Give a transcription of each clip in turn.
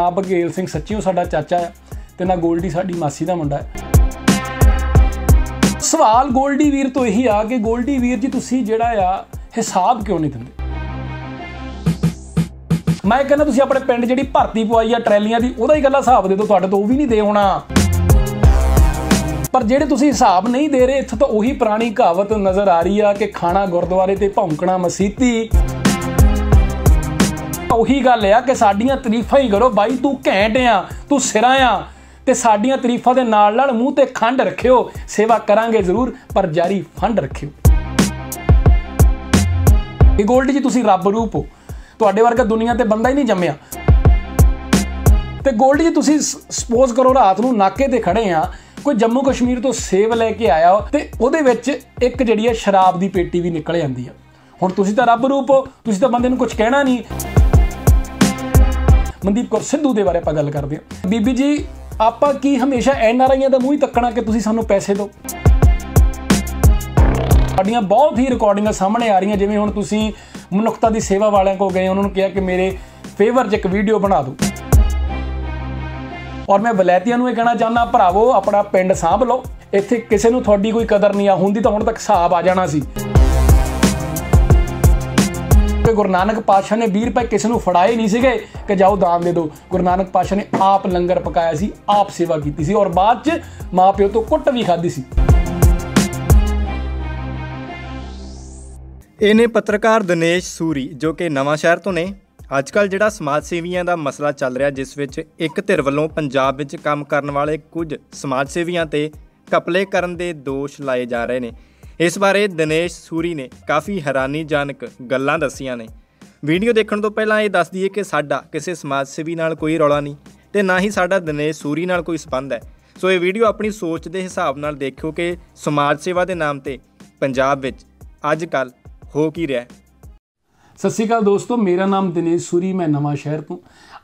ਨਾ ਬਗੇਲ ਸਿੰਘ ਸੱਚੀ ਉਹ ਸਾਡਾ ਚਾਚਾ ਹੈ ਤੇ ਨਾ ਗੋਲਡੀ ਸਾਡੀ ਮਾਸੀ ਦਾ ਮੁੰਡਾ ਹੈ ਸਵਾਲ ਗੋਲਡੀ ਵੀਰ ਤੋਂ ਇਹੀ ਆ ਕਿ ਗੋਲਡੀ ਵੀਰ ਜੀ ਤੁਸੀਂ ਜਿਹੜਾ ਆ ਹਿਸਾਬ ਕਿਉਂ ਨਹੀਂ ਦਿੰਦੇ ਮੈਂ ਕਹਿੰਦਾ ਤੁਸੀਂ ਆਪਣੇ ਪਿੰਡ ਜਿਹੜੀ ਭਰਤੀ ਪਵਾਈ ਆ ਟਰੈਲੀਆਂ ਦੀ ਉਹਦਾ ਹੀ ਗੱਲਾ ਹਿਸਾਬ ਦੇ ਦਿਓ ਤੁਹਾਡੇ ਤੋਂ ਉਹ ਵੀ ਨਹੀਂ ਦੇ ਹੋਣਾ ਪਰ ਜਿਹੜੇ ਤੁਸੀਂ ਹਿਸਾਬ ਨਹੀਂ ਦੇ ਰਹੇ ਇੱਥੇ ਤਾਂ ਉਹੀ ਪੁਰਾਣੀ ਕਹਾਵਤ ਨਜ਼ਰ ਆ ਰਹੀ ਆ ਕਿ ਖਾਣਾ ਗੁਰਦੁਆਰੇ ਤੇ ਭੌਂਕਣਾ ਮਸੀਤੀ ਤਾਂ ਉਹੀ ਗੱਲ ਆ ਕਿ ਸਾਡੀਆਂ ਤਾਰੀਫਾਂ ਹੀ ਕਰੋ ਬਾਈ ਤੂੰ ਘੈਂਟ ਆ ਤੂੰ ਸਿਰਾ ਆ ਤੇ ਸਾਡੀਆਂ ਤਾਰੀਫਾਂ ਦੇ ਨਾਲ ਨਾਲ ਮੂੰਹ ਤੇ ਖੰਡ ਰੱਖਿਓ ਸੇਵਾ ਕਰਾਂਗੇ ਜ਼ਰੂਰ ਪਰ ਜਾਰੀ ਫੰਡ ਰੱਖਿਓ ਇਹ ਗੋਲਡ ਜੀ ਤੁਸੀਂ ਰੱਬ ਰੂਪ ਹੋ ਤੁਹਾਡੇ ਵਰਗਾ ਦੁਨੀਆ ਤੇ ਬੰਦਾ ਹੀ ਨਹੀਂ ਜੰਮਿਆ ਤੇ ਗੋਲਡ ਜੀ ਤੁਸੀਂ ਸਪੋਜ਼ ਕਰੋ ਰਾਤ ਨੂੰ ਨਾਕੇ ਤੇ ਖੜੇ ਆ ਕੋਈ ਜੰਮੂ ਕਸ਼ਮੀਰ ਤੋਂ ਸੇਵ ਲੈ ਕੇ ਆਇਆ ਤੇ ਉਹਦੇ ਵਿੱਚ ਇੱਕ ਜਿਹੜੀ ਹੈ ਸ਼ਰਾਬ ਦੀ ਪੇਟੀ ਵੀ ਨਿਕਲ ਜਾਂਦੀ ਆ ਹੁਣ ਤੁਸੀਂ ਤਾਂ ਰੱਬ ਰੂਪ ਹੋ ਤੁਸੀਂ ਤਾਂ ਬੰਦੇ ਨੂੰ ਕੁਝ ਕਹਿਣਾ ਨਹੀਂ ਮਨਦੀਪ ਕੌਰ ਸਿੱਧੂ ਦੇ ਬਾਰੇ ਆਪਾਂ ਗੱਲ ਕਰਦੇ ਹਾਂ ਬੀਬੀ ਜੀ ਆਪਾਂ ਕੀ ਹਮੇਸ਼ਾ ਐਨਆਰਆਈਆਂ ਦਾ ਮੂੰਹ ਹੀ ਤੱਕਣਾ ਕਿ ਤੁਸੀਂ ਸਾਨੂੰ ਪੈਸੇ ਦਿਓ ਸਾਡੀਆਂ ਬਹੁਤ ਹੀ ਰਿਕਾਰਡਿੰਗਾਂ ਸਾਹਮਣੇ ਆ ਰਹੀਆਂ ਜਿਵੇਂ ਹੁਣ ਤੁਸੀਂ ਮਨੁੱਖਤਾ ਦੀ ਸੇਵਾ ਵਾਲਿਆਂ ਕੋਲ ਗਏ ਉਹਨਾਂ ਨੂੰ ਕਿਹਾ ਕਿ ਮੇਰੇ ਫੇਵਰ 'ਚ ਇੱਕ ਵੀਡੀਓ ਬਣਾ ਦਿਓ ਔਰ ਮੈਂ ਵਲੈਤੀਆਂ ਨੂੰ ਇਹ ਕਹਿਣਾ ਚਾਹੁੰਦਾ ਭਰਾਵੋ ਆਪਣਾ ਪਿੰਡ ਸਾਂਭ ਲਓ ਇੱਥੇ ਕਿਸੇ ਨੂੰ ਤੁਹਾਡੀ ਕੋਈ ਕਦਰ ਨਹੀਂ ਆ ਹੁੰਦੀ ਤਾਂ ਹੁਣ ਤੱਕ ਹਿਸਾਬ ਆ ਜਾਣਾ ਸੀ ਕਿਉਂਕਿ ਗੁਰੂ ਨਾਨਕ ਪਾਤਸ਼ਾਹ ਨੇ 20 ਰੁਪਏ ਕਿਸੇ ਨੂੰ ਫੜਾਏ ਨਹੀਂ ਸੀਗੇ ਕਿ ਜਾਓ ਦਾਨ ਦੇ ਦਿਓ ਗੁਰੂ ਨਾਨਕ ਪਾਤਸ਼ਾਹ ਨੇ ਆਪ ਲੰਗਰ ਪਕਾਇਆ ਸੀ ਆਪ ਸੇਵਾ ਕੀਤੀ ਸੀ ਔਰ ਬਾਅਦ 'ਚ ਮਾਪਿਓ ਤੋਂ ਕੁੱਟ ਵੀ ਖਾਦੀ ਸੀ ਇਹਨੇ ਪੱਤਰਕਾਰ ਦਿਨੇਸ਼ ਸੂਰੀ ਜੋ ਕਿ ਨਵਾਂ ਸ਼ਹਿਰ ਤੋਂ ਨੇ ਅੱਜਕੱਲ ਜਿਹੜਾ ਸਮਾਜ ਸੇਵੀਆਂ ਦਾ ਮਸਲਾ ਚੱਲ ਰਿਹਾ ਜਿਸ ਵਿੱਚ ਇੱਕ ਧਿਰ ਵੱਲੋਂ ਪੰਜਾਬ ਵਿੱਚ ਕੰਮ ਕਰਨ ਵਾਲੇ ਕੁਝ ਸਮਾਜ ਸੇਵੀਆਂ ਤੇ ਕਪਲੇ ਕਰਨ ਦੇ ਦੋਸ਼ ਲਾਏ ਜਾ ਰਹੇ ਨੇ ਇਸ ਬਾਰੇ ਦਿਨੇਸ਼ ਸੂਰੀ ਨੇ ਕਾਫੀ ਹੈਰਾਨੀਜਨਕ ਗੱਲਾਂ ਦੱਸੀਆਂ ਨੇ ਵੀਡੀਓ ਦੇਖਣ ਤੋਂ ਪਹਿਲਾਂ ਇਹ ਦੱਸ ਦਈਏ ਕਿ ਸਾਡਾ ਕਿਸੇ ਸਮਾਜ ਸੇਵੀ ਨਾਲ ਕੋਈ ਰੌਲਾ ਨਹੀਂ ਤੇ ਨਾ ਹੀ ਸਾਡਾ ਦਿਨੇਸ਼ ਸੂਰੀ ਨਾਲ ਕੋਈ ਸਬੰਧ ਹੈ ਸੋ ਇਹ ਵੀਡੀਓ ਆਪਣੀ ਸੋਚ ਦੇ ਹਿਸਾਬ ਨਾਲ ਦੇਖਿਓ ਕਿ ਸਮਾਜ ਸੇਵਾ ਦੇ ਨਾਮ ਤੇ ਪੰਜਾਬ ਵਿੱਚ ਅੱਜ ਕੱਲ ਹੋ ਕੀ ਰਿਹਾ ਸਤਿ ਸ਼੍ਰੀ ਅਕਾਲ ਦੋਸਤੋ ਮੇਰਾ ਨਾਮ ਦਿਨੇਸ਼ ਸੂਰੀ ਮੈਂ ਨਵਾਂ ਸ਼ਹਿਰ ਤੋਂ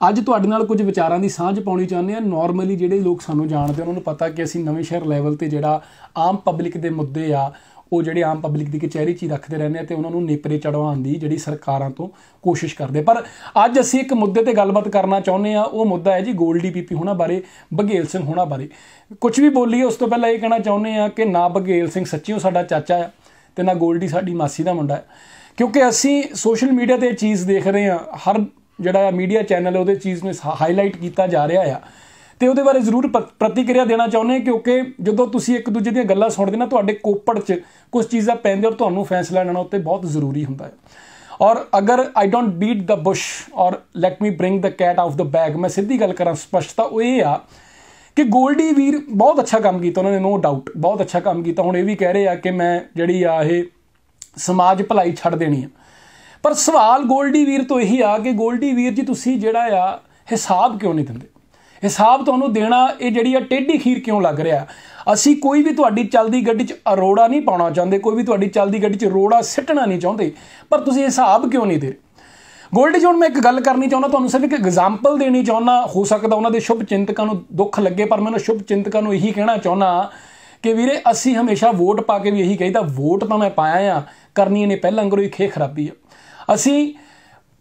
ਅੱਜ ਤੁਹਾਡੇ ਨਾਲ ਕੁਝ ਵਿਚਾਰਾਂ ਦੀ ਸਾਂਝ ਪਾਉਣੀ ਚਾਹੁੰਦੇ ਆ ਨਾਰਮਲੀ ਜਿਹੜੇ ਲੋਕ ਸਾਨੂੰ ਜਾਣਦੇ ਉਹਨਾਂ ਨੂੰ ਪਤਾ ਕਿ ਅਸੀਂ ਨਵੇਂ ਸ਼ਹਿਰ ਲੈਵਲ ਤੇ ਜਿਹੜਾ ਆਮ ਪਬਲਿਕ ਦੇ ਮੁੱਦੇ ਆ ਉਹ ਜਿਹੜੇ ਆਮ ਪਬਲਿਕ ਦੀ ਕਚਹਿਰੀ 'ਚ ਰੱਖਦੇ ਰਹਿੰਦੇ ਆ ਤੇ ਉਹਨਾਂ ਨੂੰ ਨੇਪਰੇ ਚੜਵਾਉਣ ਦੀ ਜਿਹੜੀ ਸਰਕਾਰਾਂ ਤੋਂ ਕੋਸ਼ਿਸ਼ ਕਰਦੇ ਪਰ ਅੱਜ ਅਸੀਂ ਇੱਕ ਮੁੱਦੇ ਤੇ ਗੱਲਬਾਤ ਕਰਨਾ ਚਾਹੁੰਦੇ ਆ ਉਹ ਮੁੱਦਾ ਹੈ ਜੀ ਗੋਲਡ ਪੀਪੀ ਹੋਣਾ ਬਾਰੇ ਬਗੇਲ ਸਿੰਘ ਹੋਣਾ ਬਾਰੇ ਕੁਝ ਵੀ ਬੋਲੀਏ ਉਸ ਤੋਂ ਪਹਿਲਾਂ ਇਹ ਕਹਿਣਾ ਚਾਹੁੰਦੇ ਆ ਕਿ ਨਾ ਬਗੇਲ ਸਿੰਘ ਸੱਚੀਓ ਸਾਡਾ ਚਾਚਾ ਆ ਤੇ ਨਾ ਗੋਲਡੀ ਸਾਡੀ ਮਾਸੀ ਦਾ ਮੁੰਡਾ ਹੈ ਕਿਉਂਕਿ ਅਸੀਂ ਸੋਸ਼ਲ ਮੀਡੀਆ ਤੇ ਇਹ ਚੀਜ਼ ਦੇਖ ਰਹੇ ਆ ਹਰ ਜਿਹੜਾ ਮੀਡੀਆ ਚੈਨਲ ਉਹਦੇ ਚੀਜ਼ ਨੂੰ ਹਾਈਲਾਈਟ ਕੀਤਾ ਜਾ ਰਿਹਾ ਆ ਤੇ ਉਹਦੇ ਬਾਰੇ ਜ਼ਰੂਰ ਪ੍ਰਤੀਕਿਰਿਆ ਦੇਣਾ ਚਾਹੁੰਦੇ ਹਾਂ ਕਿਉਂਕਿ ਜਦੋਂ ਤੁਸੀਂ ਇੱਕ ਦੂਜੇ ਦੀਆਂ ਗੱਲਾਂ ਸੁਣਦੇ ਨਾ ਤੁਹਾਡੇ ਕੋਪੜ 'ਚ ਕੁਝ ਚੀਜ਼ਾਂ ਪੈਂਦੇ ਔਰ ਤੁਹਾਨੂੰ ਫੈਸਲਾ ਲੈਣਾ ਉੱਤੇ ਬਹੁਤ ਜ਼ਰੂਰੀ ਹੁੰਦਾ ਹੈ ਔਰ ਅਗਰ I don't beat the bush ਔਰ let me bring the cat of the bag ਮੈਂ ਸਿੱਧੀ ਗੱਲ ਕਰਾਂ ਸਪਸ਼ਟਤਾ ਉਹ ਇਹ ਆ ਕਿ 골ਡੀ ਵੀਰ ਬਹੁਤ ਅੱਛਾ ਕੰਮ ਕੀਤਾ ਉਹਨਾਂ ਨੇ ਨੋ ਡਾਊਟ ਬਹੁਤ ਅੱਛਾ ਕੰਮ ਕੀਤਾ ਹੁਣ ਇਹ ਵੀ ਕਹਿ ਰਹੇ ਆ ਕਿ ਮੈਂ ਜਿਹੜੀ ਆ ਇਹ ਸਮਾਜ ਭਲਾਈ ਛੱਡ ਦੇਣੀ ਆ ਪਰ ਸਵਾਲ 골ਡੀ ਵੀਰ ਤੋਂ ਇਹੀ ਆ ਕਿ 골ਡੀ ਵੀਰ ਜੀ ਤੁਸੀਂ ਜਿਹੜਾ ਆ ਹਿਸਾਬ ਕਿਉਂ ਨਹੀਂ ਦਿੰਦੇ ਹਿਸਾਬ ਤੁਹਾਨੂੰ ਦੇਣਾ ਇਹ ਜਿਹੜੀ ਆ ਟੇਢੀ ਖੀਰ ਕਿਉਂ ਲੱਗ ਰਿਹਾ ਅਸੀਂ ਕੋਈ ਵੀ ਤੁਹਾਡੀ ਚੱਲਦੀ ਗੱਡੀ 'ਚ ਅਰੋੜਾ ਨਹੀਂ ਪਾਉਣਾ ਚਾਹੁੰਦੇ ਕੋਈ ਵੀ ਤੁਹਾਡੀ ਚੱਲਦੀ ਗੱਡੀ 'ਚ ਰੋੜਾ ਸਿੱਟਣਾ ਨਹੀਂ ਚਾਹੁੰਦੇ ਪਰ ਤੁਸੀਂ ਹਿਸਾਬ ਕਿਉਂ ਨਹੀਂ ਦੇ ਗੋਲਡ ਜੋਨ ਮੈਂ ਇੱਕ ਗੱਲ ਕਰਨੀ ਚਾਹੁੰਦਾ ਤੁਹਾਨੂੰ ਸਿਰਫ ਇੱਕ ਐਗਜ਼ਾਮਪਲ ਦੇਣੀ ਚਾਹੁੰਦਾ ਹੋ ਸਕਦਾ ਉਹਨਾਂ ਦੇ ਸ਼ੁਭ ਚਿੰਤਕਾਂ ਨੂੰ ਦੁੱਖ ਲੱਗੇ ਪਰ ਮੈਂ ਉਹਨਾਂ ਸ਼ੁਭ ਚਿੰਤਕਾਂ ਨੂੰ ਇਹੀ ਕਹਿਣਾ ਚਾਹੁੰਦਾ ਕਿ ਵੀਰੇ ਅਸੀਂ ਹਮੇਸ਼ਾ ਵੋਟ ਪਾ ਕੇ ਵੀ ਇਹੀ ਕਹਿੰਦਾ ਵੋਟ ਤਾਂ ਮੈਂ ਪਾਇਆ ਆ ਕਰਨੀ ਇਹਨੇ ਪਹਿਲਾਂ ਅੰਗਰੋਈ ਖੇ ਖਰਾਬੀ ਆ ਅਸੀਂ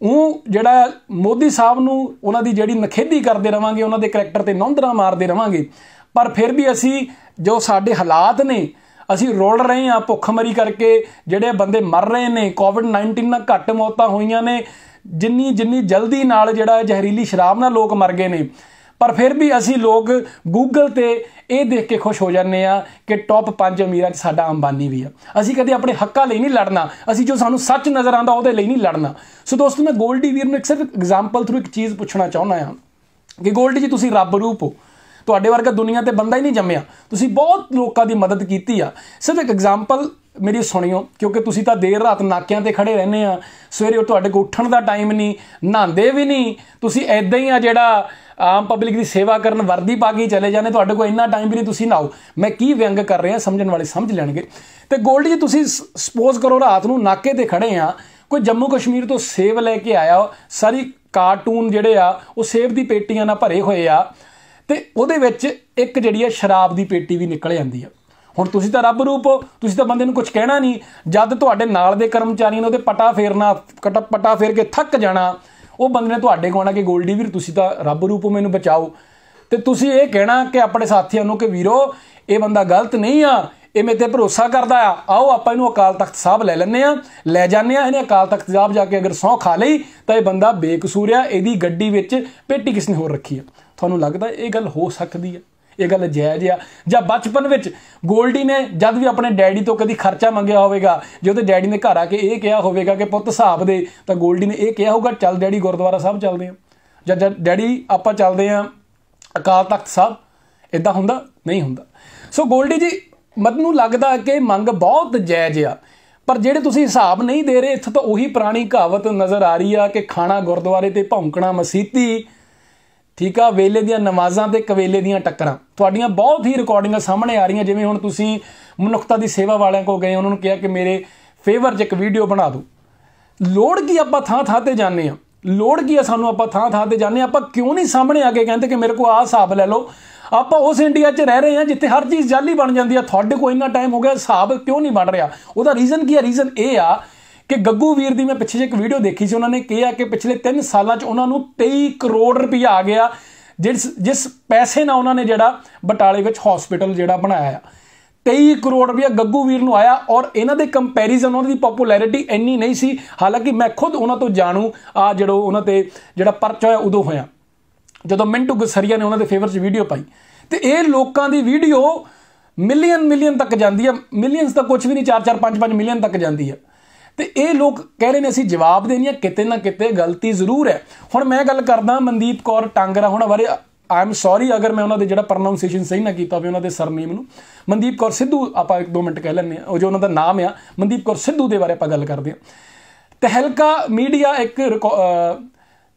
ਉਹ ਜਿਹੜਾ ਮੋਦੀ ਸਾਹਿਬ ਨੂੰ ਉਹਨਾਂ ਦੀ ਜਿਹੜੀ ਨਖੇਦੀ ਕਰਦੇ ਰਵਾਂਗੇ ਉਹਨਾਂ ਦੇ ਕੈਰੈਕਟਰ ਤੇ ਨੌਂਦਰਾ ਮਾਰਦੇ ਰਵਾਂਗੇ ਪਰ ਫਿਰ ਵੀ ਅਸੀਂ ਜੋ ਸਾਡੇ ਹਾਲਾਤ ਨੇ ਅਸੀਂ ਰੋਲ ਰਹੇ ਹਾਂ ਭੁੱਖਮਰੀ ਕਰਕੇ ਜਿਹੜੇ ਬੰਦੇ ਮਰ ਰਹੇ ਨੇ ਕੋਵਿਡ-19 ਨਾਲ ਘੱਟ ਮੌਤਾਂ ਹੋਈਆਂ ਨੇ ਜਿੰਨੀ ਜਿੰਨੀ ਜਲਦੀ ਨਾਲ ਜਿਹੜਾ ਜ਼ਹਿਰੀਲੀ ਸ਼ਰਾਬ ਨਾਲ ਲੋਕ ਮਰ ਗਏ ਨੇ ਪਰ ਫਿਰ ਵੀ ਅਸੀਂ ਲੋਕ Google ਤੇ ਇਹ ਦੇਖ ਕੇ ਖੁਸ਼ ਹੋ ਜਾਂਦੇ ਆ ਕਿ ਟੌਪ 5 ਅਮੀਰਾਂ 'ਚ ਸਾਡਾ ਅੰਬਾਨੀ ਵੀ ਆ ਅਸੀਂ ਕਦੇ ਆਪਣੇ ਹੱਕਾਂ ਲਈ ਨਹੀਂ ਲੜਨਾ ਅਸੀਂ ਜੋ ਸਾਨੂੰ ਸੱਚ ਨਜ਼ਰ ਆਉਂਦਾ ਉਹਦੇ ਲਈ ਨਹੀਂ ਲੜਨਾ ਸੋ ਦੋਸਤੋ ਮੈਂ ਗੋਲਡੀ ਵੀਰ ਨੂੰ ਇੱਕ ਸਿਰਫ ਐਗਜ਼ਾਮਪਲ ਥਰੂ ਇੱਕ ਚੀਜ਼ ਪੁੱਛਣਾ ਚਾਹੁੰਦਾ ਆ ਕਿ ਗੋਲਡੀ ਜੀ ਤੁਸੀਂ ਰੱਬ ਰੂਪ ਹੋ ਤੁਹਾਡੇ ਵਰਗਾ ਦੁਨੀਆ ਤੇ ਬੰਦਾ ਹੀ ਨਹੀਂ ਜੰਮਿਆ ਤੁਸੀਂ ਬਹੁਤ ਲੋਕਾਂ ਦੀ ਮਦਦ ਕੀਤੀ ਆ ਸਿਰਫ ਇੱਕ ਐਗਜ਼ਾਮਪਲ ਮੇਰੀ ਸੁਣਿਓ ਕਿਉਂਕਿ ਤੁਸੀਂ ਤਾਂ ਦੇਰ ਰਾਤ ਨਾਕਿਆਂ ਤੇ ਖੜੇ ਰਹਿੰਦੇ ਆ ਸਵੇਰੇ ਤੁਹਾਡੇ ਕੋ ਉੱਠਣ ਦਾ ਟਾਈਮ ਨਹੀਂ ਨਹਾਉਂਦੇ ਵੀ ਨਹੀਂ ਤੁਸੀਂ ਐਦਾਂ ਹੀ ਆ ਜਿਹੜਾ ਆਮ ਪਬਲਿਕ ਦੀ ਸੇਵਾ ਕਰਨ ਵਰਦੀ ਪਾ ਕੇ ਚਲੇ ਜਾਂਦੇ ਤੁਹਾਡੇ ਕੋ ਇੰਨਾ ਟਾਈਮ ਵੀ ਨਹੀਂ ਤੁਸੀਂ ਨਾਓ ਮੈਂ ਕੀ ਵਿਅੰਗ ਕਰ ਰਿਹਾ ਸਮਝਣ ਵਾਲੇ ਸਮਝ ਲੈਣਗੇ ਤੇ ਗੋਲਡ ਜੀ ਤੁਸੀਂ ਸਪੋਜ਼ ਕਰੋ ਰਾਤ ਨੂੰ ਨਾਕੇ ਤੇ ਖੜੇ ਆ ਕੋਈ ਜੰਮੂ ਕਸ਼ਮੀਰ ਤੋਂ ਸੇਵ ਲੈ ਕੇ ਆਇਆ ਸਾਰੀ ਕਾਰਟੂਨ ਜਿਹੜੇ ਆ ਉਹ ਸੇਵ ਦੀ ਪੇਟੀਆਂ ਨਾਲ ਭਰੇ ਹੋਏ ਆ ਤੇ ਉਹਦੇ ਵਿੱਚ ਇੱਕ ਜਿਹੜੀ ਹੈ ਸ਼ਰਾਬ ਦੀ ਪੇਟੀ ਵੀ ਨਿਕਲ ਜਾਂਦੀ ਆ ਹੁਣ ਤੁਸੀਂ ਤਾਂ ਰੱਬ ਰੂਪ ਹੋ ਤੁਸੀਂ ਤਾਂ ਬੰਦੇ ਨੂੰ ਕੁਝ ਕਹਿਣਾ ਨਹੀਂ ਜਦ ਤੁਹਾਡੇ ਨਾਲ ਦੇ ਕਰਮਚਾਰੀ ਨੇ ਉਹਦੇ ਪਟਾ ਫੇਰਨਾ ਕਟਾ ਪਟਾ ਫੇਰ ਕੇ ਥੱਕ ਜਾਣਾ ਉਹ ਬੰਦੇ ਨੇ ਤੁਹਾਡੇ ਕੋਲ ਆ ਕਿ ਗੋਲਡੀ ਵੀਰ ਤੁਸੀਂ ਤਾਂ ਰੱਬ ਰੂਪ ਹੋ ਮੈਨੂੰ ਬਚਾਓ ਤੇ ਤੁਸੀਂ ਇਹ ਕਹਿਣਾ ਕਿ ਆਪਣੇ ਸਾਥੀਆਂ ਨੂੰ ਕਿ ਵੀਰੋ ਇਹ ਬੰਦਾ ਗਲਤ ਨਹੀਂ ਆ ਇਹ ਮੇਰੇ ਤੇ ਭਰੋਸਾ ਕਰਦਾ ਆ ਆਓ ਆਪਾਂ ਇਹਨੂੰ ਅਕਾਲ ਤਖਤ ਸਾਹਿਬ ਲੈ ਲੈਨੇ ਆ ਲੈ ਜਾਂਦੇ ਆ ਇਹਨੇ ਅਕਾਲ ਤਖਤ ਸਾਹਿਬ ਜਾ ਕੇ ਅਗਰ ਸੌ ਖਾ ਲਈ ਤਾਂ ਇਹ ਬੰਦਾ ਬੇਕਸੂਰ ਆ ਇਹਦੀ ਗੱਡੀ ਵਿੱਚ ਪੇਟੀ ਕਿਸ ਨੇ ਹੋਰ ਰੱਖੀ ਆ ਤੁਹਾਨੂੰ ਲੱਗਦਾ ਇਹ ਗੱਲ ਹੋ ਸਕਦੀ ਹੈ ਇਹ ਗੱਲ ਜਾਇਜ਼ ਆ ਜਾਂ ਬਚਪਨ ਵਿੱਚ ਗੋਲਡੀ ਨੇ ਜਦ ਵੀ ਆਪਣੇ ਡੈਡੀ ਤੋਂ ਕਦੀ ਖਰਚਾ ਮੰਗਿਆ ਹੋਵੇਗਾ ਜੇ ਉਹਦੇ ਡੈਡੀ ਨੇ ਘਰ ਆ ਕੇ ਇਹ ਕਿਹਾ ਹੋਵੇਗਾ ਕਿ ਪੁੱਤ ਹਿਸਾਬ ਦੇ ਤਾਂ ਗੋਲਡੀ ਨੇ ਇਹ ਕਿਹਾ ਹੋਊਗਾ ਚੱਲ ਡੈਡੀ ਗੁਰਦੁਆਰਾ ਸਾਹਿਬ ਚੱਲਦੇ ਆ ਜਾਂ ਡੈਡੀ ਆਪਾਂ ਚੱਲਦੇ ਆ ਅਕਾਲ ਤਖਤ ਸਾਹਿਬ ਇਦਾਂ ਹੁੰਦਾ ਨਹੀਂ ਹੁੰਦਾ ਸੋ ਗੋਲਡੀ ਜੀ ਮੈਨੂੰ ਲੱਗਦਾ ਕਿ ਮੰਗ ਬਹੁਤ ਜਾਇਜ਼ ਆ ਪਰ ਜਿਹੜੇ ਤੁਸੀਂ ਹਿਸਾਬ ਨਹੀਂ ਦੇ ਰਹੇ ਇੱਥੇ ਤਾਂ ਉਹੀ ਪੁਰਾਣੀ ਕਹਾਵਤ ਨਜ਼ਰ ਆ ਰਹੀ ਆ ਕਿ ਖਾਣਾ ਗੁਰਦੁਆਰੇ ਤੇ ਭੌਂਕਣਾ ਮਸੀਤੀ ਠੀਕ ਆ ਵੇਲੇ ਦੀਆਂ ਨਮਾਜ਼ਾਂ ਤੇ ਕਵੇਲੇ ਦੀਆਂ ਟੱਕਰਾਂ ਤੁਹਾਡੀਆਂ ਬਹੁਤ ਹੀ ਰਿਕਾਰਡਿੰਗਾਂ ਸਾਹਮਣੇ ਆ ਰਹੀਆਂ ਜਿਵੇਂ ਹੁਣ ਤੁਸੀਂ ਮਨੁੱਖਤਾ ਦੀ ਸੇਵਾ ਵਾਲਿਆਂ ਕੋ ਗਏ ਉਹਨਾਂ ਨੂੰ ਕਿਹਾ ਕਿ ਮੇਰੇ ਫੇਵਰ 'ਚ ਇੱਕ ਵੀਡੀਓ ਬਣਾ ਦੋ ਲੋੜ ਕੀ ਆਪਾਂ ਥਾਂ ਥਾਂ ਤੇ ਜਾਂਦੇ ਆ ਲੋੜ ਕੀ ਆ ਸਾਨੂੰ ਆਪਾਂ ਥਾਂ ਥਾਂ ਤੇ ਜਾਂਦੇ ਆ ਆਪਾਂ ਕਿਉਂ ਨਹੀਂ ਸਾਹਮਣੇ ਆ ਕੇ ਕਹਿੰਦੇ ਕਿ ਮੇਰੇ ਕੋ ਆਹ ਹਿਸਾਬ ਲੈ ਲਓ ਆਪਾਂ ਉਸ ਇੰਡੀਆ 'ਚ ਰਹਿ ਰਹੇ ਆ ਜਿੱਥੇ ਹਰ ਚੀਜ਼ ਜਾਲੀ ਬਣ ਜਾਂਦੀ ਆ ਤੁਹਾਡੇ ਕੋਲ ਇੰਨਾ ਟਾਈਮ ਹੋ ਗਿਆ ਹਿਸਾਬ ਕਿਉਂ ਨਹੀਂ ਬਣ ਰਿਹਾ ਉਹਦਾ ਰੀਜ਼ਨ ਕੀ ਆ ਰੀਜ਼ਨ ਇਹ ਆ ਕਿ ਗੱਗੂ ਵੀਰ ਦੀ ਮੈਂ ਪਿੱਛੇ ਜੇ ਇੱਕ ਵੀਡੀਓ ਦੇਖੀ ਸੀ ਉਹਨਾਂ ਨੇ ਕਿਹਾ ਕਿ ਪਿਛਲੇ 3 ਸਾਲਾਂ 'ਚ ਉਹਨਾਂ ਨੂੰ 23 ਕਰੋੜ ਰੁਪਇਆ ਆ ਗਿਆ ਜਿਸ ਜਿਸ ਪੈਸੇ ਨਾਲ ਉਹਨਾਂ ਨੇ ਜਿਹੜਾ ਬਟਾਲੇ ਵਿੱਚ ਹਸਪੀਟਲ ਜਿਹੜਾ ਬਣਾਇਆ ਆ 23 ਕਰੋੜ ਰੁਪਇਆ ਗੱਗੂ ਵੀਰ ਨੂੰ ਆਇਆ ਔਰ ਇਹਨਾਂ ਦੇ ਕੰਪੈਰੀਜ਼ਨ ਉਹਨਾਂ ਦੀ ਪਪੂਲੈਰਿਟੀ ਇੰਨੀ ਨਹੀਂ ਸੀ ਹਾਲਾਂਕਿ ਮੈਂ ਖੁਦ ਉਹਨਾਂ ਤੋਂ ਜਾਣੂ ਆ ਜਿਹੜੋ ਉਹਨਾਂ ਤੇ ਜਿਹੜਾ ਪਰਚਾ ਹੋਇਆ ਉਦੋਂ ਹੋਇਆ ਜਦੋਂ ਮਿੰਟੂ ਗਸਰੀਆ ਨੇ ਉਹਨਾਂ ਦੇ ਫੇਵਰ 'ਚ ਵੀਡੀਓ ਪਾਈ ਤੇ ਇਹ ਲੋਕਾਂ ਦੀ ਵੀਡੀਓ ਮਿਲੀਅਨ ਮਿਲੀਅਨ ਤੱਕ ਜਾਂਦੀ ਹੈ ਮਿਲੀਅਨਸ ਤਾਂ ਕੁਝ ਵੀ ਨਹੀਂ 4 4 5 5 ਮਿਲੀਅਨ ਤੱਕ ਜਾਂਦੀ ਹੈ ਤੇ ਇਹ ਲੋਕ ਕਹਿ ਰਹੇ ਨੇ ਅਸੀਂ ਜਵਾਬ ਦੇਣੀ ਆ ਕਿਤੇ ਨਾ ਕਿਤੇ ਗਲਤੀ ਜ਼ਰੂਰ ਹੈ ਹੁਣ ਮੈਂ ਗੱਲ ਕਰਦਾ ਮਨਦੀਪ ਕੌਰ ਟਾਂਗਰਾ ਹੁਣ ਬਾਰੇ ਆਈ ਐਮ ਸੌਰੀ ਅਗਰ ਮੈਂ ਉਹਨਾਂ ਦੇ ਜਿਹੜਾ ਪ੍ਰੋਨਾਂਸੀਏਸ਼ਨ ਸਹੀ ਨਾ ਕੀਤਾ ਹੋਵੇ ਉਹਨਾਂ ਦੇ ਸਰਨੇਮ ਨੂੰ ਮਨਦੀਪ ਕੌਰ ਸਿੱਧੂ ਆਪਾਂ ਇੱਕ ਦੋ ਮਿੰਟ ਕਹਿ ਲੈਂਦੇ ਆ ਉਹ ਜੋ ਉਹਨਾਂ ਦਾ ਨਾਮ ਆ ਮਨਦੀਪ ਕੌਰ ਸਿੱਧੂ ਦੇ ਬਾਰੇ ਆਪਾਂ ਗੱਲ ਕਰਦੇ ਆ ਤਹਿਲਕਾ ਮੀਡੀਆ ਇੱਕ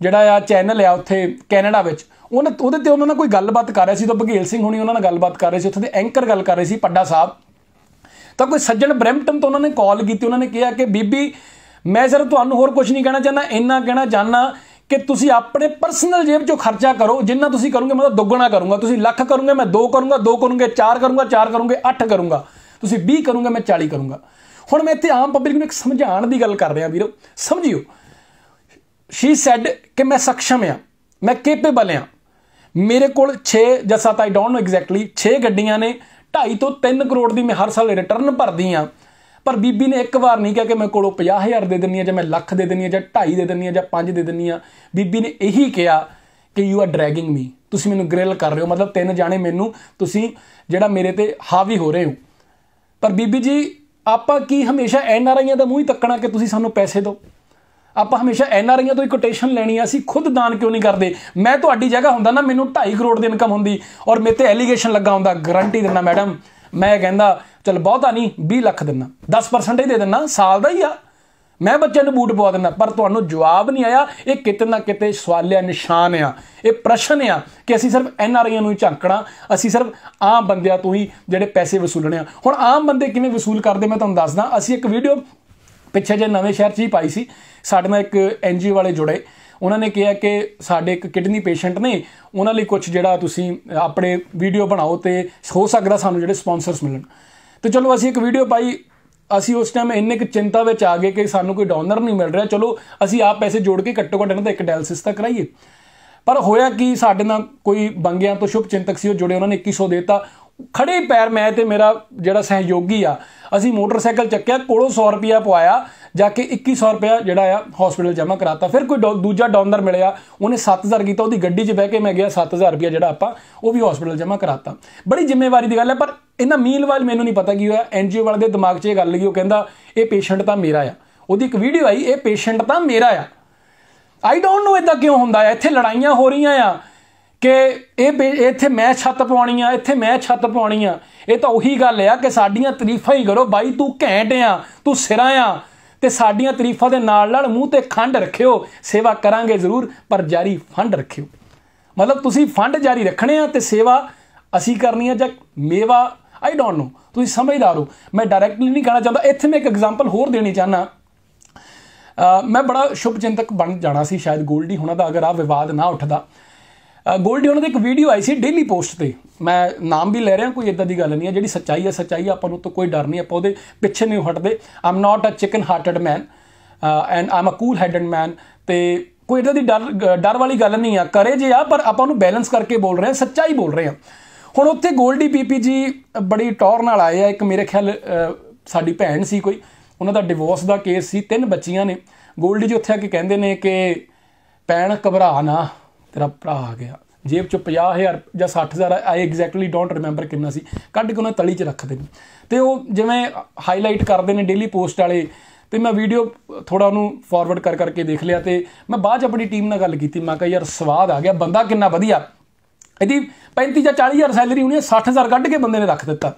ਜਿਹੜਾ ਆ ਚੈਨਲ ਆ ਉੱਥੇ ਕੈਨੇਡਾ ਵਿੱਚ ਉਹਨਾਂ ਉਹਦੇ ਤੇ ਉਹਨਾਂ ਨਾਲ ਕੋਈ ਗੱਲਬਾਤ ਕਰ ਰਿਹਾ ਸੀ ਤਾਂ ਬਘੇਲ ਸਿੰਘ ਹੁਣੀ ਉਹਨਾਂ ਨਾਲ ਗੱਲਬਾਤ ਕਰ ਰਹੇ ਸੀ ਉੱਥੇ ਦੇ ਐਂਕਰ ਗੱਲ ਕਰ ਰਹੇ ਸੀ ਪੱਡਾ ਸਾਹਿਬ ਤਾਂ ਕੋਈ ਸੱਜਣ ਬ੍ਰੈਂਪਟਨ ਤੋਂ ਉਹਨਾਂ ਨੇ ਕਾਲ ਕੀਤੀ ਉਹਨਾਂ ਨੇ ਕਿਹਾ ਕਿ ਬੀਬੀ ਮੈਂ ਸਿਰ ਤੁਹਾਨੂੰ ਹੋਰ ਕੁਝ ਨਹੀਂ ਕਹਿਣਾ ਚਾਹੁੰਦਾ ਇੰਨਾ ਕਹਿਣਾ ਚਾਹਨਾ ਕਿ ਤੁਸੀਂ ਆਪਣੇ ਪਰਸਨਲ ਜੇਬ ਚੋਂ ਖਰਚਾ ਕਰੋ ਜਿੰਨਾ ਤੁਸੀਂ ਕਰੋਗੇ ਮੈਂ ਤਾਂ ਦੁੱਗਣਾ ਕਰੂੰਗਾ ਤੁਸੀਂ ਲੱਖ ਕਰੋਗੇ ਮੈਂ 2 ਕਰੂੰਗਾ 2 ਕਰੋਗੇ 4 ਕਰੂੰਗਾ 4 ਕਰੋਗੇ 8 ਕਰੂੰਗਾ ਤੁਸੀਂ 20 ਕਰੋਗੇ ਮੈਂ 40 ਕਰੂੰਗਾ ਹੁਣ ਮੈਂ ਇੱਥੇ ਆਮ ਪਬਲਿਕ ਨੂੰ ਇੱਕ ਸਮਝਾਉਣ ਦੀ ਗੱਲ ਕਰ ਰਿਹਾ ਵੀਰੋ ਸਮਝਿਓ ਸ਼ੀ ਸੈਡ ਕਿ ਮੈਂ ਸક્ષਮ ਆ ਮੈਂ ਕੇਪੇਬਲ ਆ ਮੇਰੇ ਕੋਲ 6 ਜਾਂ 7 ਆਈ ਡੋਨਟ ਨੋ ਐਗਜ਼ੈਕਟਲੀ 6 ਗੱਡੀਆਂ ਨੇ 2.5 ਤੋਂ 3 ਕਰੋੜ ਦੀ ਮੈਂ ਹਰ ਸਾਲ ਰਿਟਰਨ ਭਰਦੀ ਆ ਪਰ ਬੀਬੀ ਨੇ ਇੱਕ ਵਾਰ ਨਹੀਂ ਕਿਹਾ ਕਿ ਮੈਂ ਕੋਲੋਂ 50000 ਦੇ ਦਿੰਨੀ ਆ ਜਾਂ ਮੈਂ ਲੱਖ ਦੇ ਦਿੰਨੀ ਆ ਜਾਂ 2.5 ਦੇ ਦਿੰਨੀ ਆ ਜਾਂ 5 ਦੇ ਦਿੰਨੀ ਆ ਬੀਬੀ ਨੇ ਇਹੀ ਕਿਹਾ ਕਿ ਯੂ ਆਰ ਡਰੈਗਿੰਗ ਮੀ ਤੁਸੀਂ ਮੈਨੂੰ ਗ੍ਰਿਲ ਕਰ ਰਹੇ ਹੋ ਮਤਲਬ ਤਿੰਨ ਜਾਣੇ ਮੈਨੂੰ ਤੁਸੀਂ ਜਿਹੜਾ ਮੇਰੇ ਤੇ ਹਾਵੀ ਹੋ ਰਹੇ ਹੋ ਪਰ ਬੀਬੀ ਜੀ ਆਪਾਂ ਕੀ ਹਮੇਸ਼ਾ ਐਨ ਆਰ ਆਈਆਂ ਦਾ ਮੂੰਹ ਹੀ ਤੱਕਣਾ ਕਿ ਤੁਸੀਂ ਸਾਨੂੰ ਪੈਸੇ ਦਿਓ ਆਪਾਂ ਹਮੇਸ਼ਾ ਐਨ ਤੋਂ ਹੀ ਕੋਟੇਸ਼ਨ ਲੈਣੀ ਆ ਅਸੀਂ ਖੁਦ ਦਾਨ ਕਿਉਂ ਨਹੀਂ ਕਰਦੇ ਮੈਂ ਤੁਹਾਡੀ ਜਗ੍ਹਾ ਹੁੰਦਾ ਨਾ ਮੈਨੂੰ 2.5 ਕਰੋੜ ਦੀ ਇਨਕਮ ਹੁੰਦੀ ਔਰ ਮੇਰੇ ਤੇ ਐਲੀਗੇਸ਼ਨ ਲੱਗਾ ਹੁੰਦਾ ਗਾਰੰਟੀ ਦਿੰਦਾ ਮੈਡਮ ਮੈਂ ਕਹਿੰਦਾ ਚਲ ਬਹੁਤਾ ਨਹੀਂ 20 ਲੱਖ ਦਿੰਦਾ 10% ਹੀ ਦੇ ਦਿੰਦਾ ਸਾਲ ਦਾ ਹੀ ਆ ਮੈਂ ਬੱਚਿਆਂ ਨੂੰ ਬੂਟ ਪਵਾ ਦਿੰਦਾ ਪਰ ਤੁਹਾਨੂੰ ਜਵਾਬ ਨਹੀਂ ਆਇਆ ਇਹ ਕਿਤੇ ਨਾ ਕਿਤੇ ਸਵਾਲਿਆ ਨਿਸ਼ਾਨ ਆ ਇਹ ਪ੍ਰਸ਼ਨ ਆ ਕਿ ਅਸੀਂ ਸਿਰਫ ਐਨ ਨੂੰ ਹੀ ਝਾਂਕਣਾ ਅਸੀਂ ਸਿਰਫ ਆਮ ਬੰਦਿਆਂ ਤੋਂ ਹੀ ਜਿਹੜੇ ਪੈਸੇ ਵਸੂਲਣੇ ਆ ਹੁਣ ਆਮ ਬੰਦੇ ਕਿਵੇਂ ਵਸੂਲ ਕਰਦੇ ਮੈਂ ਤੁਹਾਨੂੰ ਦੱਸਦਾ ਅਸੀਂ ਇੱਕ ਵੀਡੀਓ ਪਿੱਛੇ ਜੇ ਨਵੇਂ ਸ਼ਹਿਰ 'ਚ ਹੀ ਪਾਈ ਸੀ ਸਾਡੇ ਨਾਲ ਇੱਕ ਐਨਜੀਓ ਵਾਲੇ ਜੁੜੇ ਉਹਨਾਂ ਨੇ ਕਿਹਾ ਕਿ ਸਾਡੇ ਇੱਕ ਕਿਡਨੀ ਪੇਸ਼ੈਂਟ ਨੇ ਉਹਨਾਂ ਲਈ ਕੁਝ ਜਿਹੜਾ ਤੁਸੀਂ ਆਪਣੇ ਵੀਡੀਓ ਬਣਾਓ ਤੇ ਹੋ ਸਕਦਾ ਸਾਨੂੰ ਜਿਹੜੇ ਸਪਾਂਸਰਸ ਮਿਲਣ ਤੇ ਚਲੋ ਅਸੀਂ ਇੱਕ ਵੀਡੀਓ ਪਾਈ ਅਸੀਂ ਉਸ ਟਾਈਮ ਇੰਨੇ ਕਿ ਚਿੰਤਾ ਵਿੱਚ ਆ ਗਏ ਕਿ ਸਾਨੂੰ ਕੋਈ ਡੋਨਰ ਨਹੀਂ ਮਿਲ ਰਿਹਾ ਚਲੋ ਅਸੀਂ ਆਪ ਪੈਸੇ ਜੋੜ ਕੇ ਘੱਟੋ ਘੱਟ ਇਹਨਾਂ ਦਾ ਇੱਕ ਡਾਇਲਿਸਿਸ ਤਾਂ ਕਰਾਈਏ ਪਰ ਹੋਇਆ ਕਿ ਸਾਡੇ ਨਾਲ ਕੋਈ ਬੰਗਿਆਂ ਤੋਂ ਸ਼ੁਭ ਚਿੰਤਕ ਸੀ ਉਹ ਜੁੜੇ ਉਹਨਾਂ ਨੇ 2100 ਦਿੱਤਾ ਖੜੇ ਪੈਰ ਮੈਂ ਤੇ ਮੇਰਾ ਜਿਹੜਾ ਸਹਿਯੋਗੀ ਆ ਅਸੀਂ ਮੋਟਰਸਾਈਕਲ ਚੱਕਿਆ ਕੋਲੋਂ 100 ਰੁਪਿਆ ਪਵਾਇਆ ਜਾ ਕੇ 2100 ਰੁਪਿਆ ਜਿਹੜਾ ਆ ਹਸਪੀਟਲ ਜਮ੍ਹਾਂ ਕਰਾਤਾ ਫਿਰ ਕੋਈ ਦੂਜਾ ਡੋਨਰ ਮਿਲਿਆ ਉਹਨੇ 7000 ਕੀਤਾ ਉਹਦੀ ਗੱਡੀ 'ਚ ਬਹਿ ਕੇ ਮੈਂ ਗਿਆ 7000 ਰੁਪਿਆ ਜਿਹੜਾ ਆਪਾਂ ਉਹ ਵੀ ਹਸਪੀਟਲ ਜਮ੍ਹਾਂ ਕਰਾਤਾ ਬੜੀ ਜ਼ਿੰਮੇਵਾਰੀ ਦੀ ਗੱਲ ਹੈ ਪਰ ਇਹਨਾਂ ਮੀਲਵਾਲ ਮੈਨੂੰ ਨਹੀਂ ਪਤਾ ਕੀ ਹੋਇਆ ਐਨਜੀਓ ਵਾਲੇ ਦੇ ਦਿਮਾਗ 'ਚ ਇਹ ਗੱਲ ਲੱਗੀ ਉਹ ਕਹਿੰਦਾ ਇਹ ਪੇਸ਼ੈਂਟ ਤਾਂ ਮੇਰਾ ਆ ਉਹਦੀ ਇੱਕ ਵੀਡੀਓ ਆਈ ਇਹ ਪੇਸ਼ੈਂਟ ਤਾਂ ਮੇਰਾ ਆ ਆਈ ਡੋਨਟ ਨੋ ਇਦਾਂ ਕਿਉਂ ਹੁੰਦਾ ਹੈ ਇੱਥੇ ਲੜਾਈਆਂ ਹੋ ਰਹੀਆਂ ਆ ਕਿ ਇਹ ਇੱਥੇ ਮੈਂ ਛੱਤ ਪਾਉਣੀ ਆ ਇੱਥੇ ਮੈਂ ਛੱਤ ਪਾਉਣੀ ਆ ਇਹ ਤਾਂ ਉਹੀ ਗੱਲ ਆ ਕਿ ਸਾਡੀਆਂ ਤਾਰੀਫਾਂ ਹੀ ਕਰੋ ਬਾਈ ਤੂੰ ਘੈਂਟ ਆ ਤੂੰ ਸਿਰਾਂ ਆ ਤੇ ਸਾਡੀਆਂ ਤਾਰੀਫਾਂ ਦੇ ਨਾਲ ਨਾਲ ਮੂੰਹ ਤੇ ਖੰਡ ਰੱਖਿਓ ਸੇਵਾ ਕਰਾਂਗੇ ਜ਼ਰੂਰ ਪਰ ਜਾਰੀ ਫੰਡ ਰੱਖਿਓ ਮਤਲਬ ਤੁਸੀਂ ਫੰਡ ਜਾਰੀ ਰੱਖਣੇ ਆ ਤੇ ਸੇਵਾ ਅਸੀਂ ਕਰਨੀ ਆ ਜਾਂ ਮੇਵਾ ਆਈ ਡੋਨਟ ਨੋ ਤੁਸੀਂ ਸਮਝਦਾਰ ਹੋ ਮੈਂ ਡਾਇਰੈਕਟਲੀ ਨਹੀਂ ਕਹਿਣਾ ਚਾਹੁੰਦਾ ਇੱਥੇ ਮੈਂ ਇੱਕ ਐਗਜ਼ਾਮਪਲ ਹੋਰ ਦੇਣੀ ਚਾਹਨਾ ਮੈਂ ਬੜਾ ਸ਼ੁਭਚਿੰਤਕ ਬਣ ਜਾਣਾ ਸੀ ਸ਼ਾਇਦ ਗੋਲਡੀ ਹੋਣਾ ਦਾ ਅਗਰ ਆ ਵਿਵਾਦ ਨਾ ਉੱਠਦਾ ਗੋਲਡੀ ਉਹਨਾਂ ਦੀ ਇੱਕ ਵੀਡੀਓ ਆਈ ਸੀ ਡੇਲੀ ਪੋਸਟ ਤੇ ਮੈਂ ਨਾਮ ਵੀ ਲੈ ਰਿਹਾ ਕੋਈ ਇਦਾਂ ਦੀ ਗੱਲ ਨਹੀਂ ਹੈ ਜਿਹੜੀ ਸੱਚਾਈ ਹੈ ਸੱਚਾਈ ਆਪਾਂ ਨੂੰ ਤਾਂ ਕੋਈ ਡਰ ਨਹੀਂ ਆਪਾਂ ਉਹਦੇ ਪਿੱਛੇ ਨਹੀਂ ਹਟਦੇ I'm not a chicken hearted man and I'm a cool headed man ਤੇ ਕੋਈ ਇਦਾਂ ਦੀ ਡਰ ਡਰ ਵਾਲੀ ਗੱਲ ਨਹੀਂ ਆ ਕਰੇ ਜੇ ਆ ਪਰ ਆਪਾਂ ਨੂੰ ਬੈਲੈਂਸ ਕਰਕੇ ਬੋਲ ਰਹੇ ਹਾਂ ਸੱਚਾਈ ਬੋਲ ਰਹੇ ਹਾਂ ਹੁਣ ਉੱਥੇ ਗੋਲਡੀ ਪੀਪੀ ਜੀ ਬੜੀ ਟੌਰ ਨਾਲ ਆਏ ਆ ਇੱਕ ਮੇਰੇ ਖਿਆਲ ਸਾਡੀ ਭੈਣ ਸੀ ਕੋਈ ਉਹਨਾਂ ਦਾ ਡਿਵੋਰਸ ਦਾ ਕੇਸ ਸੀ ਤਿੰਨ ਬੱਚੀਆਂ ਨੇ ਗੋਲਡੀ ਜੀ ਉੱਥੇ ਆ ਕੇ ਕਹਿੰਦੇ ਨੇ ਕਿ ਪੈਣ ਘਬਰਾ ਨਾ ਤੇਰਾ ਭਰਾ ਆ ਗਿਆ ਜੇਬ ਚ 50000 ਜਾਂ 60000 ਆਈ ਐਗਜ਼ੈਕਟਲੀ ਡੋਨਟ ਰਿਮੈਂਬਰ ਕਿੰਨਾ ਸੀ ਕੱਢ ਕੇ ਉਹਨਾਂ ਤਲੀ ਚ ਰੱਖਦੇ ਨੇ ਤੇ ਉਹ ਜਿਵੇਂ ਹਾਈਲਾਈਟ ਕਰਦੇ ਨੇ ਡੇਲੀ ਪੋਸਟ ਵਾਲੇ ਤੇ ਮੈਂ ਵੀਡੀਓ ਥੋੜਾ ਉਹਨੂੰ ਫਾਰਵਰਡ ਕਰ ਕਰਕੇ ਦੇਖ ਲਿਆ ਤੇ ਮੈਂ ਬਾਅਦ ਚ ਆਪਣੀ ਟੀਮ ਨਾਲ ਗੱਲ ਕੀਤੀ ਮੈਂ ਕਿਹਾ ਯਾਰ ਸਵਾਦ ਆ ਗਿਆ ਬੰਦਾ ਕਿੰਨਾ ਵਧੀਆ ਇਹਦੀ 35 ਜਾਂ 40000 ਸੈਲਰੀ ਹੋਣੀ ਹੈ 60000 ਕੱਢ ਕੇ ਬੰਦੇ ਨੇ ਰੱਖ ਦਿੱਤਾ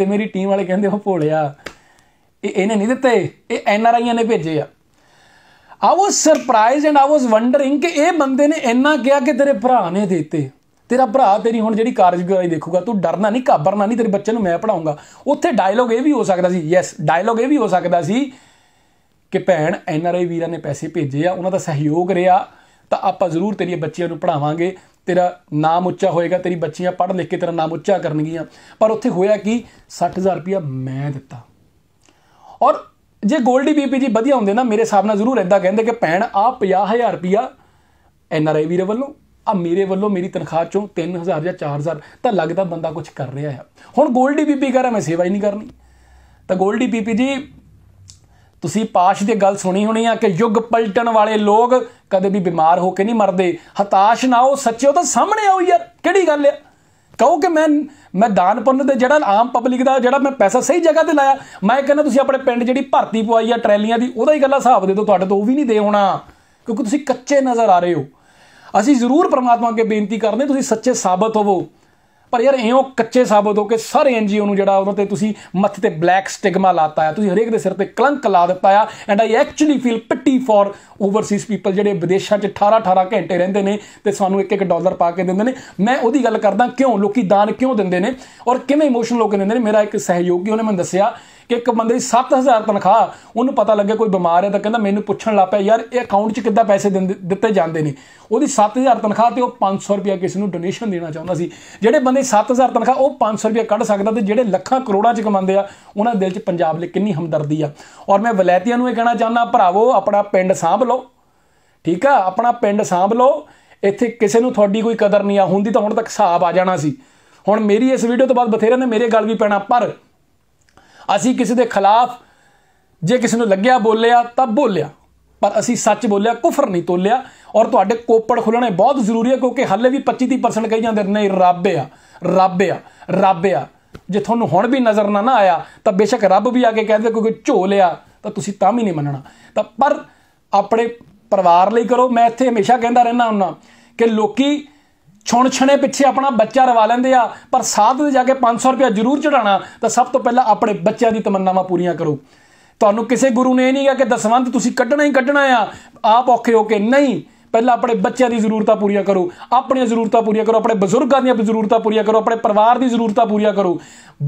ਤੇ ਮੇਰੀ ਟੀਮ ਵਾਲੇ ਕਹਿੰਦੇ ਉਹ ਭੋਲਿਆ ਇਹ ਇਹਨੇ ਨਹੀਂ ਦਿੱਤੇ ਇਹ ਐਨ ਆਰ ਆਈਆਂ ਨੇ ਭੇਜੇ ਆ ਆ ਵਾਸ ਸਰਪ੍ਰਾਈਜ਼ ਐਂਡ ਆ ਵਾਸ ਵੰਡਰਿੰਗ ਕਿ ਇਹ ਬੰਦੇ ਨੇ ਇੰਨਾ ਕਿਹਾ ਕਿ ਤੇਰੇ ਭਰਾ ਨੇ ਦਿੱਤੇ ਤੇਰਾ ਭਰਾ ਤੇਰੀ ਹੁਣ ਜਿਹੜੀ ਕਾਰਜਗੁਜ਼ਾਰੀ ਦੇਖੂਗਾ ਤੂੰ ਡਰਨਾ ਨਹੀਂ ਘਾਬਰਨਾ ਨਹੀਂ ਤੇਰੇ ਬੱਚੇ ਨੂੰ ਮੈਂ ਪੜਾਉਂਗਾ ਉੱਥੇ ਡਾਇਲੋਗ ਇਹ ਵੀ ਹੋ ਸਕਦਾ ਸੀ ਯੈਸ ਡਾਇਲੋਗ ਇਹ ਵੀ ਹੋ ਸਕਦਾ ਸੀ ਕਿ ਭੈਣ ਐਨ ਆਰ ਆਈ ਵੀਰਾਂ ਨੇ ਪੈਸੇ ਭੇਜੇ ਆ ਉਹਨਾਂ ਦਾ ਸਹਿਯੋਗ ਰਿਹਾ ਤਾਂ ਆਪਾਂ ਜ਼ਰੂਰ ਤੇਰੀ ਬੱਚਿਆਂ ਨੂੰ ਪੜਾਵਾਂਗੇ ਤੇਰਾ ਨਾਮ ਉੱਚਾ ਹੋਏਗਾ ਤੇਰੀ ਬੱਚੀਆਂ ਪੜ੍ਹ ਲਿਖ ਕੇ ਤੇਰਾ ਨਾਮ ਉੱਚਾ ਕਰਨਗੀਆਂ ਪਰ ਉੱਥੇ ਹੋਇਆ ਕਿ 60000 ਰੁਪਇਆ ਮੈਂ ਦਿੱਤਾ ਔਰ ਜੇ 골ਡੀ ਬੀਪੀ ਜੀ ਵਧੀਆ ਹੁੰਦੇ ਨਾ ਮੇਰੇ ਹਿਸਾਬ ਨਾਲ ਜ਼ਰੂਰ ਇਦਾਂ ਕਹਿੰਦੇ ਕਿ ਭੈਣ ਆ 50000 ਰੁਪਿਆ ਐਨਆਰਆਈ ਵੀਰੇ ਵੱਲੋਂ ਆ ਮੇਰੇ ਵੱਲੋਂ ਮੇਰੀ ਤਨਖਾਹ ਚੋਂ 3000 ਜਾਂ 4000 ਤਾਂ ਲੱਗਦਾ ਬੰਦਾ ਕੁਝ ਕਰ ਰਿਹਾ ਹੈ ਹੁਣ 골ਡੀ ਬੀਪੀ ਕਹ ਮੈਂ ਸੇਵਾ ਹੀ ਨਹੀਂ ਕਰਨੀ ਤਾਂ 골ਡੀ ਬੀਪੀ ਜੀ ਤੁਸੀਂ ਪਾਸ਼ ਦੀ ਗੱਲ ਸੁਣੀ ਹੋਣੀ ਆ ਕਿ ਯੁੱਗ ਪਲਟਣ ਵਾਲੇ ਲੋਕ ਕਦੇ ਵੀ ਬਿਮਾਰ ਹੋ ਕੇ ਨਹੀਂ ਮਰਦੇ ਹਤਾਸ਼ ਨਾ ਹੋ ਸੱਚੇ ਉਹ ਤਾਂ ਸਾਹਮਣੇ ਆਓ ਯਾਰ ਕਿਹੜੀ ਗੱਲ ਆ ਕਹੋ ਕਿ ਮੈਂ ਮੈਂ ਦਾਨ ਪੁੰਨ ਦੇ ਜਿਹੜਾ ਆਮ ਪਬਲਿਕ ਦਾ ਜਿਹੜਾ ਮੈਂ ਪੈਸਾ ਸਹੀ ਜਗ੍ਹਾ ਤੇ ਲਾਇਆ ਮੈਂ ਕਹਿੰਦਾ ਤੁਸੀਂ ਆਪਣੇ ਪਿੰਡ ਜਿਹੜੀ ਭਰਤੀ ਪਵਾਈ ਆ ਟਰੈਲੀਆਂ ਦੀ ਉਹਦਾ ਹੀ ਗੱਲਾ ਹਿਸਾਬ ਦੇ ਦਿਓ ਤੁਹਾਡੇ ਤੋਂ ਉਹ ਵੀ ਨਹੀਂ ਦੇ ਹੋਣਾ ਕਿਉਂਕਿ ਤੁਸੀਂ ਕੱਚੇ ਨਜ਼ਰ ਆ ਰਹੇ ਹੋ ਅਸੀਂ ਜ਼ਰੂਰ ਪ੍ਰਮਾਤਮਾ ਅੱਗੇ ਬੇਨਤੀ ਕਰਦੇ ਤੁਸੀਂ ਸੱਚੇ ਸਾਬਤ ਹੋਵੋ ਪਰ ਯਾਰ ਇਹੋ ਕੱਚੇ ਸਾਬਤ ਹੋ ਕੇ ਸਾਰੇ ਐਨਜੀਓ ਨੂੰ ਜਿਹੜਾ ਉਹਨਾਂ ਤੇ ਤੁਸੀਂ ਮੱਥੇ ਤੇ ਬਲੈਕ ਸਟਿਗਮਾ ਲਾਤਾ ਆ ਤੁਸੀਂ ਹਰੇਕ ਦੇ ਸਿਰ ਤੇ ਕਲੰਕ ਲਾ ਦਿੱਤਾ ਆ and I actually feel pity for overseas people ਜਿਹੜੇ ਵਿਦੇਸ਼ਾਂ 'ਚ 18 18 ਘੰਟੇ ਰਹਿੰਦੇ ਨੇ ਤੇ ਸਾਨੂੰ ਇੱਕ ਇੱਕ ਡਾਲਰ ਪਾ ਕੇ ਦਿੰਦੇ ਨੇ ਮੈਂ ਉਹਦੀ ਗੱਲ ਕਰਦਾ ਕਿਉਂ ਲੋਕੀ ਦਾਨ ਕਿਉਂ ਦਿੰਦੇ ਨੇ ਔਰ ਕਿਵੇਂ ਇਮੋਸ਼ਨਲ ਲੋਕ ਦਿੰਦੇ ਨੇ ਮੇਰਾ ਇੱਕ ਸਹਿਯੋਗੀ ਉਹਨੇ ਮੈਨੂੰ ਦੱਸਿਆ ਕਿ ਇੱਕ ਬੰਦੇ ਦੀ 7000 ਤਨਖਾਹ ਉਹਨੂੰ ਪਤਾ ਲੱਗੇ ਕੋਈ ਬਿਮਾਰ ਹੈ ਤਾਂ ਕਹਿੰਦਾ ਮੈਨੂੰ ਪੁੱਛਣ ਲੱਗ ਪਿਆ ਯਾਰ ਇਹ ਅਕਾਊਂਟ 'ਚ ਕਿੱਦਾਂ ਪੈਸੇ ਦਿੱਤੇ ਜਾਂਦੇ ਨੇ ਉਹਦੀ 7000 ਤਨਖਾਹ ਤੇ ਉਹ 500 ਰੁਪਏ ਕਿਸੇ ਨੂੰ ਡੋਨੇਸ਼ਨ ਦੇਣਾ ਚਾਹੁੰਦਾ ਸੀ ਜਿਹੜੇ ਬੰਦੇ 7000 ਤਨਖਾਹ ਉਹ 500 ਰੁਪਏ ਕੱਢ ਸਕਦਾ ਤੇ ਜਿਹੜੇ ਲੱਖਾਂ ਕਰੋੜਾਂ 'ਚ ਕਮਾਉਂਦੇ ਆ ਉਹਨਾਂ ਦੇ ਦਿਲ 'ਚ ਪੰਜਾਬ ਲਈ ਕਿੰਨੀ ਹਮਦਰਦੀ ਆ ਔਰ ਮੈਂ ਵਿਲੈਤੀਆਂ ਨੂੰ ਇਹ ਕਹਿਣਾ ਚਾਹੁੰਦਾ ਭਰਾਵੋ ਆਪਣਾ ਪਿੰਡ ਸਾਂਭ ਲਓ ਠੀਕ ਆ ਆਪਣਾ ਪਿੰਡ ਸਾਂਭ ਲਓ ਇੱਥੇ ਕਿਸੇ ਨੂੰ ਤੁਹਾਡੀ ਕੋਈ ਕਦਰ ਨਹੀਂ ਆ ਹੁੰਦੀ ਤਾਂ ਹੁਣ ਤੱਕ ਹਿਸਾਬ ਆ ਜਾਣਾ ਸੀ ਹੁਣ ਮੇਰੀ ਇਸ ਵੀਡੀਓ ਤੋਂ ਬਾਅਦ ਬਥੇਰੇ ਨੇ ਮੇਰੇ ਗੱਲ ਵੀ ਪੈਣਾ ਪਰ ਅਸੀਂ ਕਿਸੇ ਦੇ ਖਿਲਾਫ ਜੇ ਕਿਸੇ ਨੂੰ ਲੱਗਿਆ ਬੋਲਿਆ ਤਾਂ ਬੋਲਿਆ ਪਰ ਅਸੀਂ ਸੱਚ ਬੋਲਿਆ ਕਫਰ ਨਹੀਂ ਤੋਲਿਆ ਔਰ ਤੁਹਾਡੇ ਕੋਪੜ ਖੁੱਲਣੇ ਬਹੁਤ ਜ਼ਰੂਰੀ ਹੈ ਕਿਉਂਕਿ ਹੱਲੇ ਵੀ 25-30% ਕਹੀ ਜਾਂਦੇ ਨੇ ਰੱਬ ਆ ਰੱਬ ਆ ਰੱਬ ਆ ਜੇ ਤੁਹਾਨੂੰ ਹੁਣ ਵੀ ਨਜ਼ਰ ਨਾ ਨਾ ਆਇਆ ਤਾਂ ਬੇਸ਼ੱਕ ਰੱਬ ਵੀ ਆ ਕੇ ਕਹਿੰਦੇ ਕਿਉਂਕਿ ਝੋਲਿਆ ਤਾਂ ਤੁਸੀਂ ਤਾਂ ਵੀ ਨਹੀਂ ਮੰਨਣਾ ਤਾਂ ਪਰ ਆਪਣੇ ਪਰਿਵਾਰ ਲਈ ਕਰੋ ਮੈਂ ਇੱਥੇ ਹਮੇਸ਼ਾ ਕਹਿੰਦਾ ਰਹਿਣਾ ਹੁੰਨਾ ਕਿ ਲੋਕੀ ਛੁਣ ਛਣੇ ਪਿੱਛੇ ਆਪਣਾ ਬੱਚਾ ਰਵਾ ਲੈਂਦੇ ਆ ਪਰ ਸਾਧ ਦੇ ਜਾ ਕੇ 500 ਰੁਪਏ ਜ਼ਰੂਰ ਚੜਾਣਾ ਤਾਂ ਸਭ ਤੋਂ ਪਹਿਲਾਂ ਆਪਣੇ ਬੱਚਿਆਂ ਦੀ ਤਮੰਨਾਵਾਂ ਪੂਰੀਆਂ ਕਰੋ ਤੁਹਾਨੂੰ ਕਿਸੇ ਗੁਰੂ ਨੇ ਇਹ ਨਹੀਂ ਕਿਹਾ ਕਿ ਦਸਵੰਦ ਤੁਸੀਂ ਕੱਢਣਾ ਹੀ ਕੱਢਣਾ ਆ ਆਪ ਔਖੇ ਹੋ ਕੇ ਨਹੀਂ ਪਹਿਲਾਂ ਆਪਣੇ ਬੱਚਿਆਂ ਦੀ ਜ਼ਰੂਰਤਾਂ ਪੂਰੀਆਂ ਕਰੋ ਆਪਣੀਆਂ ਜ਼ਰੂਰਤਾਂ ਪੂਰੀਆਂ ਕਰੋ ਆਪਣੇ ਬਜ਼ੁਰਗਾਂ ਦੀਆਂ ਜ਼ਰੂਰਤਾਂ ਪੂਰੀਆਂ ਕਰੋ ਆਪਣੇ ਪਰਿਵਾਰ ਦੀ ਜ਼ਰੂਰਤਾਂ ਪੂਰੀਆਂ ਕਰੋ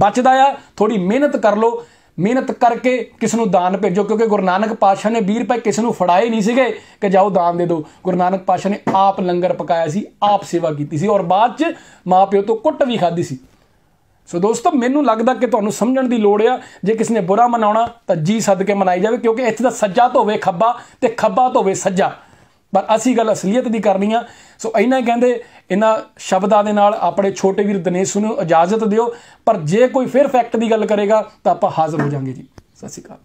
ਬਚਦਾ ਆ ਥੋੜੀ ਮਿਹਨਤ ਕਰ ਲਓ ਮਿਹਨਤ ਕਰਕੇ ਕਿਸ ਨੂੰ ਦਾਨ ਭੇਜੋ ਕਿਉਂਕਿ ਗੁਰੂ ਨਾਨਕ ਪਾਤਸ਼ਾਹ ਨੇ 20 ਰੁਪਏ ਕਿਸ ਨੂੰ ਫੜਾਏ ਨਹੀਂ ਸੀਗੇ ਕਿ ਜਾਓ ਦਾਨ ਦੇ ਦਿਓ ਗੁਰੂ ਨਾਨਕ ਪਾਤਸ਼ਾਹ ਨੇ ਆਪ ਲੰਗਰ ਪਕਾਇਆ ਸੀ ਆਪ ਸੇਵਾ ਕੀਤੀ ਸੀ ਔਰ ਬਾਅਦ 'ਚ ਮਾਪਿਓ ਤੋਂ ਕੁੱਟ ਵੀ ਖਾਧੀ ਸੀ ਸੋ ਦੋਸਤੋ ਮੈਨੂੰ ਲੱਗਦਾ ਕਿ ਤੁਹਾਨੂੰ ਸਮਝਣ ਦੀ ਲੋੜ ਆ ਜੇ ਕਿਸ ਨੇ ਬੁਰਾ ਮਨਾਉਣਾ ਤਾਂ ਜੀ ਸਦਕੇ ਮਨਾਈ ਜਾਵੇ ਕਿਉਂਕਿ ਇੱਥੇ ਦਾ ਸੱਜਾ ਧੋਵੇ ਖੱਬਾ ਤੇ ਖੱਬਾ ਧੋਵੇ ਸੱਜਾ ਪਰ ਅਸੀਂ ਗੱਲ ਅਸਲੀਅਤ ਦੀ ਕਰਨੀ ਆ ਸੋ ਇਹਨਾਂ ਕਹਿੰਦੇ ਇਹਨਾਂ ਸ਼ਬਦਾਂ ਦੇ ਨਾਲ ਆਪਣੇ ਛੋਟੇ ਵੀਰ ਦਿਨੇਸ਼ ਨੂੰ ਇਜਾਜ਼ਤ ਦਿਓ ਪਰ ਜੇ ਕੋਈ ਫਿਰ ਫੈਕਟ ਦੀ ਗੱਲ ਕਰੇਗਾ ਤਾਂ ਆਪਾਂ ਹਾਜ਼ਰ ਹੋ ਜਾਾਂਗੇ ਜੀ ਸਤਿ ਸ਼੍ਰੀ ਅਕਾਲ